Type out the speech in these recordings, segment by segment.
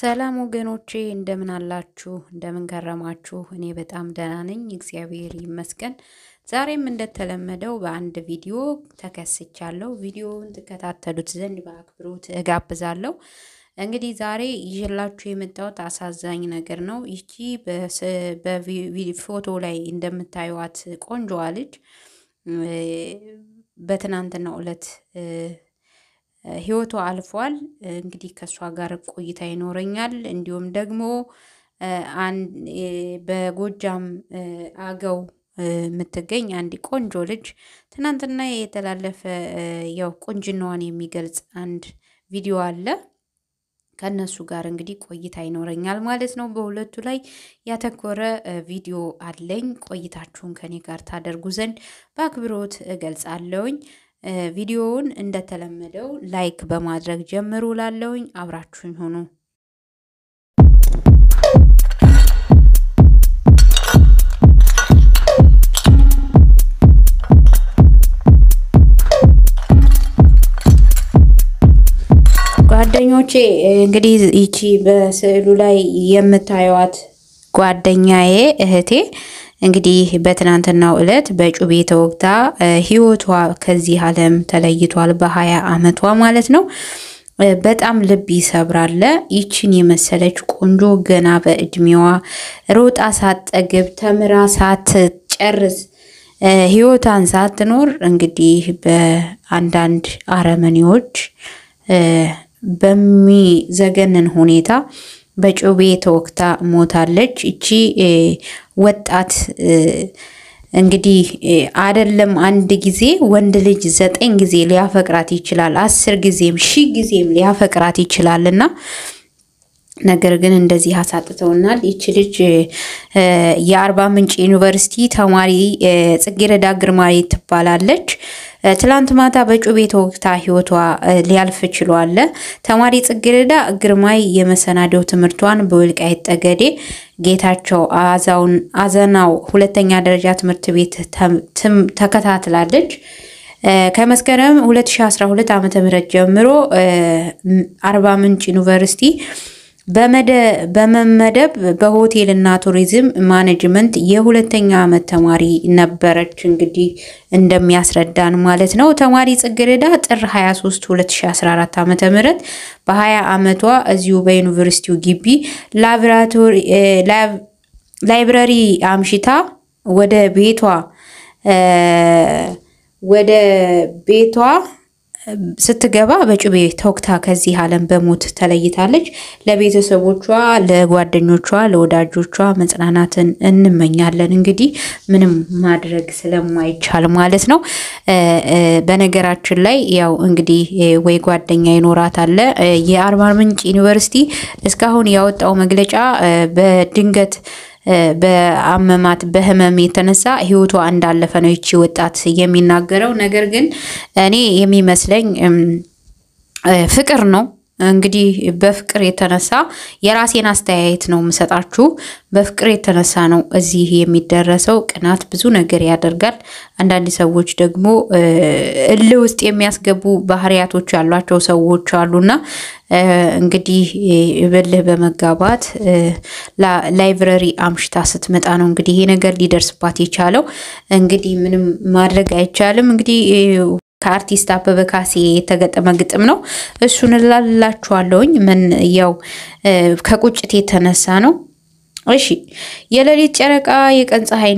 ሰላም ወገኖቼ እንደምን አላችሁ? እንደምን ከረማችሁ? እኔ በጣም ደህና ነኝ፣ እግዚአብሔር ይመስገን። ዛሬም እንደተለመደው በአንድ ቪዲዮ ተከስቻለሁ። ቪዲዮውን ትከታተሉት ዘንድ በአክብሮት እጋብዛለሁ። እንግዲህ ዛሬ ይዤላችሁ የመጣሁት አሳዛኝ ነገር ነው። ይቺ በፎቶ ላይ እንደምታዩዋት ቆንጆዋ ልጅ በትናንትናው ዕለት ህይወቱ አልፏል። እንግዲህ ከእሷ ጋር ቆይታ ይኖረኛል። እንዲሁም ደግሞ በጎጃም አገው የምትገኝ አንድ ቆንጆ ልጅ ትናንትና የተላለፈ ያው ቁንጅናዋን የሚገልጽ አንድ ቪዲዮ አለ። ከእነሱ ጋር እንግዲህ ቆይታ ይኖረኛል ማለት ነው። በሁለቱ ላይ ያተኮረ ቪዲዮ አለኝ። ቆይታችሁን ከኔ ጋር ታደርጉ ዘንድ በአክብሮት እገልጻለሁኝ። ቪዲዮውን እንደተለመደው ላይክ በማድረግ ጀምሩ። ላለውኝ አብራችሁኝ ሆኑ። ጓደኞቼ እንግዲህ ይቺ በስዕሉ ላይ የምታዩዋት ጓደኛዬ እህቴ እንግዲህ በትናንትናው ዕለት በጩቤ ተወግታ ህይወቷ ከዚህ ዓለም ተለይቷል። በሀያ አመቷ ማለት ነው። በጣም ልብ ይሰብራል። ይችን የመሰለች ቆንጆ ገና በእድሜዋ ሮጣ ሳትጠግብ ተምራ ሳትጨርስ ህይወቷን ሳትኖር እንግዲህ በአንዳንድ አረመኔዎች በሚዘገንን ሁኔታ በጩቤ ተወግታ ሞታለች። እቺ ወጣት እንግዲህ አደለም አንድ ጊዜ ወንድ ልጅ ዘጠኝ ጊዜ ሊያፈቅራት ይችላል። አስር ጊዜም ሺህ ጊዜም ሊያፈቅራት ይችላል እና ነገር ግን እንደዚህ አሳጥተውናል። ይቺ ልጅ የአርባ ምንጭ ዩኒቨርሲቲ ተማሪ ጽጌረዳ ግርማሬ ትባላለች። ትላንት ማታ በጩቤ ተወግታ ህይወቷ ሊያልፍ ችሏል። ተማሪ ጽጌረዳ ግርማይ የመሰናዶው ትምህርቷን በወልቃይት ጠገዴ ጌታቸው አዘናው ሁለተኛ ደረጃ ትምህርት ቤት ተከታትላለች። ከመስከረም 2012 ም ጀምሮ አርባ ምንጭ ዩኒቨርሲቲ በመመደብ በሆቴልና ቱሪዝም ማኔጅመንት የሁለተኛ ዓመት ተማሪ ነበረች። እንግዲህ እንደሚያስረዳን ማለት ነው። ተማሪ ጽግርዳ ጥር 23 2014 ዓ በ20 ዓመቷ እዚሁ በዩኒቨርሲቲው ግቢ ላይብረሪ አምሽታ ወደ ቤቷ ወደ ቤቷ ስትገባ በጩቤ ተወግታ ከዚህ ዓለም በሞት ተለይታለች። ለቤተሰቦቿ፣ ለጓደኞቿ፣ ለወዳጆቿ መጽናናትን እንመኛለን። እንግዲህ ምንም ማድረግ ስለማይቻል ማለት ነው። በነገራችን ላይ ያው እንግዲህ ወይ ጓደኛ አለ። የአርባ ምንጭ ዩኒቨርሲቲ እስካሁን ያወጣው መግለጫ በድንገት በአመማት በህመም የተነሳ ህይወቷ እንዳለፈ ነው ይቺ ወጣት የሚናገረው። ነገር ግን እኔ የሚመስለኝ ፍቅር ነው እንግዲህ በፍቅር የተነሳ የራሴን አስተያየት ነው የምሰጣችሁ። በፍቅር የተነሳ ነው እዚህ የሚደረሰው። ቅናት ብዙ ነገር ያደርጋል። አንዳንድ ሰዎች ደግሞ እልህ ውስጥ የሚያስገቡ ባህሪያቶች ያሏቸው ሰዎች አሉና እንግዲህ በልህ በመጋባት ላይብረሪ አምሽታ ስትመጣ ነው እንግዲህ ይሄ ነገር ሊደርስባት የቻለው። እንግዲህ ምንም ማድረግ አይቻልም እንግዲህ ከአርቲስት አበበ ካሴ የተገጠመ ግጥም ነው። እሱን ላላችኋለሁኝ። ምን ያው ከቁጭት የተነሳ ነው። እሺ የሌሊት ጨረቃ የቀን ፀሐይ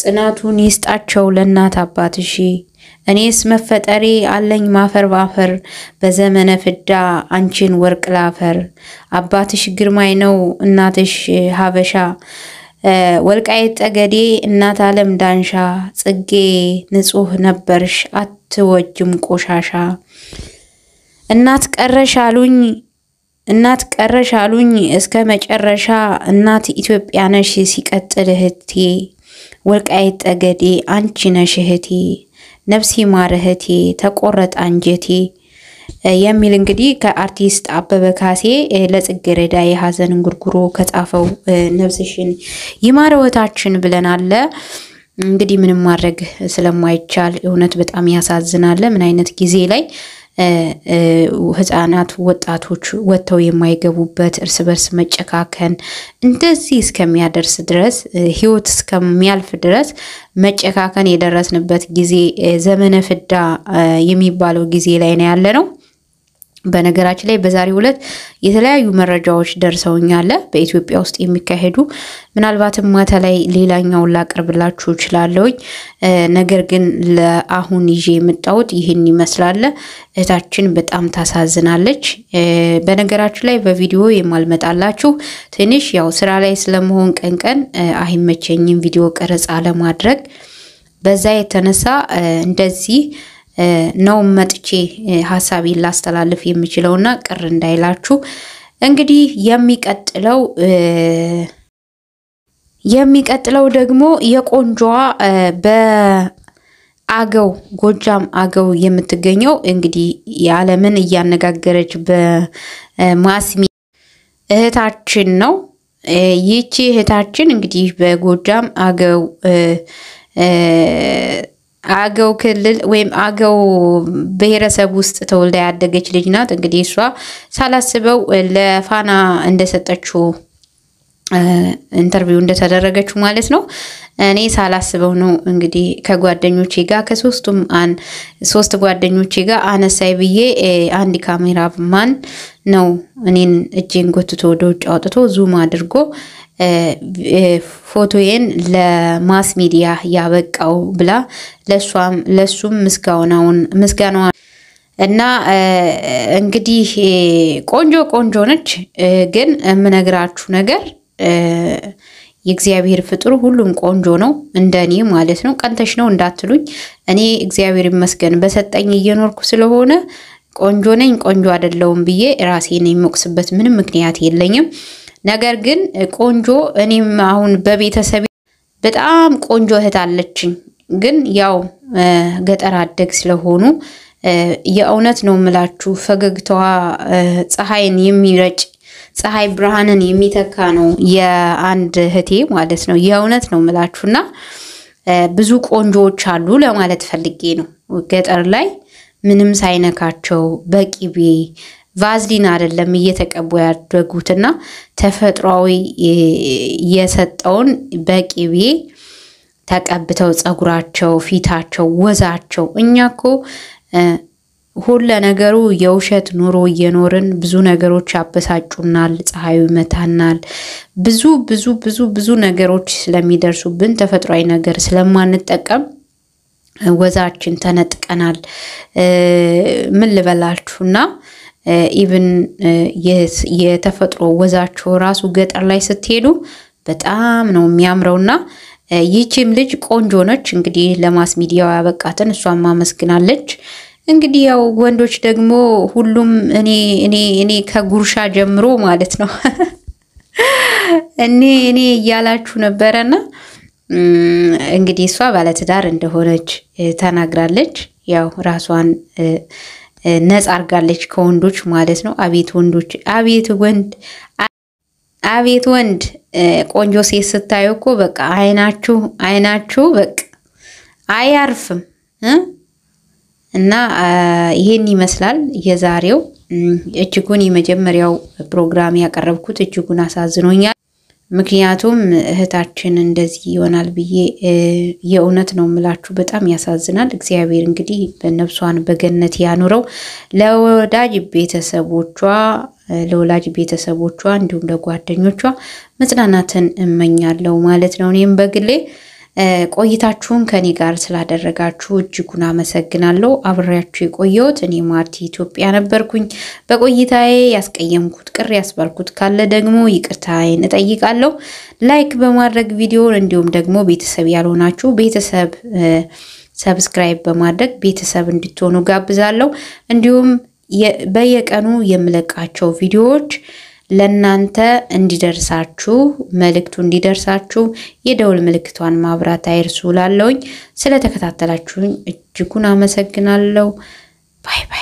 ጽናቱን ይስጣቸው ለእናት አባት እሺ። እኔስ መፈጠሬ አለኝ ማፈር ባፈር፣ በዘመነ ፍዳ አንቺን ወርቅ ላፈር። አባትሽ ግርማይ ነው እናትሽ ሀበሻ ወልቃይት ጠገዴ እናት አለም ዳንሻ ጽጌ ንጹህ ነበርሽ አትወጅም ቆሻሻ እናት ቀረሽ አሉኝ እናት ቀረሽ አሉኝ እስከ መጨረሻ እናት ኢትዮጵያ ነሽ ሲቀጥል እህቴ ወልቃይት ጠገዴ አንቺ ነሽ እህቴ ነፍሴ ማር እህቴ ተቆረጠ አንጀቴ የሚል እንግዲህ ከአርቲስት አበበ ካሴ ለጽጌረዳ የሀዘን እንጉርጉሮ ከጻፈው ነፍስሽን ይማረወታችን ብለን አለ። እንግዲህ ምንም ማድረግ ስለማይቻል እውነት በጣም ያሳዝናል። ምን አይነት ጊዜ ላይ ህፃናት ወጣቶች ወጥተው የማይገቡበት እርስ በርስ መጨካከን እንደዚህ እስከሚያደርስ ድረስ ህይወት እስከሚያልፍ ድረስ መጨካከን የደረስንበት ጊዜ ዘመነ ፍዳ የሚባለው ጊዜ ላይ ነው ያለ ነው። በነገራችን ላይ በዛሬው ዕለት የተለያዩ መረጃዎች ደርሰውኛል። በኢትዮጵያ ውስጥ የሚካሄዱ ምናልባትም ማታ ላይ ሌላኛውን ላቀርብላችሁ እችላለሁኝ። ነገር ግን ለአሁን ይዤ የመጣሁት ይህን ይመስላል። እህታችን በጣም ታሳዝናለች። በነገራችን ላይ በቪዲዮ የማልመጣላችሁ ትንሽ ያው ስራ ላይ ስለመሆን ቀን ቀን አይመቸኝም ቪዲዮ ቀረጻ ለማድረግ በዛ የተነሳ እንደዚህ ነው መጥቼ ሀሳቤን ላስተላልፍ የምችለውና ቅር እንዳይላችሁ እንግዲህ የሚቀጥለው የሚቀጥለው ደግሞ የቆንጆዋ በአገው ጎጃም አገው የምትገኘው እንግዲህ የዓለምን እያነጋገረች በማስሚ እህታችን ነው። ይቺ እህታችን እንግዲህ በጎጃም አገው አገው ክልል ወይም አገው ብሔረሰብ ውስጥ ተወልዳ ያደገች ልጅ ናት። እንግዲህ እሷ ሳላስበው ለፋና እንደሰጠችው ኢንተርቪው እንደተደረገችው ማለት ነው። እኔ ሳላስበው ነው እንግዲህ ከጓደኞቼ ጋር ከሶስቱም ሶስት ጓደኞቼ ጋር አነሳይ ብዬ አንድ ካሜራማን ነው እኔን እጄን ጎትቶ ወደ ውጭ አውጥቶ ዙም አድርጎ ፎቶዬን ለማስ ሚዲያ ያበቃው ብላ ለሱም ምስጋናውን ምስጋናዋን እና እንግዲህ ቆንጆ ቆንጆ ነች። ግን የምነግራችሁ ነገር የእግዚአብሔር ፍጡር ሁሉም ቆንጆ ነው፣ እንደ እኔ ማለት ነው። ቀንተሽ ነው እንዳትሉኝ፣ እኔ እግዚአብሔር ይመስገን በሰጠኝ እየኖርኩ ስለሆነ ቆንጆ ነኝ ቆንጆ አይደለውም ብዬ ራሴን የሚወቅስበት ምንም ምክንያት የለኝም። ነገር ግን ቆንጆ እኔም አሁን በቤተሰብ በጣም ቆንጆ እህት አለችኝ። ግን ያው ገጠር አደግ ስለሆኑ የእውነት ነው የምላችሁ ፈገግታዋ ፀሐይን የሚረጭ ፀሐይ ብርሃንን የሚተካ ነው የአንድ እህቴ ማለት ነው። የእውነት ነው እና ብዙ ቆንጆዎች አሉ ለማለት ፈልጌ ነው ገጠር ላይ ምንም ሳይነካቸው በቂቤ ቫዝሊን አይደለም እየተቀቡ ያደጉትና ተፈጥሯዊ የሰጠውን በቅቤ ተቀብተው ፀጉራቸው፣ ፊታቸው፣ ወዛቸው እኛ እኮ ሁለ ነገሩ የውሸት ኑሮ እየኖርን ብዙ ነገሮች ያበሳጩናል። ፀሐዩ ይመታናል። ብዙ ብዙ ብዙ ብዙ ነገሮች ስለሚደርሱብን ተፈጥሯዊ ነገር ስለማንጠቀም ወዛችን ተነጥቀናል። ምን ልበላችሁና ኢብን የተፈጥሮ ወዛቸው ራሱ ገጠር ላይ ስትሄዱ በጣም ነው የሚያምረውና ይህችም ልጅ ቆንጆ ነች። እንግዲህ ለማስ ሚዲያው ያበቃትን እሷም አመስግናለች። እንግዲህ ያው ወንዶች ደግሞ ሁሉም እኔ እኔ እኔ ከጉርሻ ጀምሮ ማለት ነው እኔ እኔ እያላችሁ ነበረና እንግዲህ እሷ ባለትዳር እንደሆነች ተናግራለች። ያው ራሷን ነጻ አርጋለች ከወንዶች ማለት ነው። አቤት ወንዶች፣ አቤት ወንድ፣ አቤት ወንድ። ቆንጆ ሴት ስታዩ እኮ በቃ አይናችሁ አይናችሁ በቃ አያርፍም እና ይሄን ይመስላል የዛሬው እጅጉን የመጀመሪያው ፕሮግራም ያቀረብኩት እጅጉን አሳዝኖኛል። ምክንያቱም እህታችን እንደዚህ ይሆናል ብዬ የእውነት ነው የምላችሁ፣ በጣም ያሳዝናል። እግዚአብሔር እንግዲህ ነፍሷን በገነት ያኑረው። ለወዳጅ ቤተሰቦቿ ለወላጅ ቤተሰቦቿ እንዲሁም ለጓደኞቿ መጽናናትን እመኛለሁ ማለት ነው እኔም በግሌ ቆይታችሁን ከኔ ጋር ስላደረጋችሁ እጅጉን አመሰግናለሁ። አብሬያችሁ የቆየሁት እኔ ማርቲ ኢትዮጵያ ነበርኩኝ። በቆይታዬ ያስቀየምኩት ቅር ያስባልኩት ካለ ደግሞ ይቅርታዬን እጠይቃለሁ። ላይክ በማድረግ ቪዲዮን እንዲሁም ደግሞ ቤተሰብ ያልሆናችሁ ቤተሰብ ሰብስክራይብ በማድረግ ቤተሰብ እንድትሆኑ ጋብዛለሁ። እንዲሁም በየቀኑ የምለቃቸው ቪዲዮዎች ለእናንተ እንዲደርሳችሁ መልእክቱ እንዲደርሳችሁ የደውል ምልክቷን ማብራት አይርሱ። ላለውኝ ስለተከታተላችሁኝ እጅጉን አመሰግናለሁ። ባይ ባይ።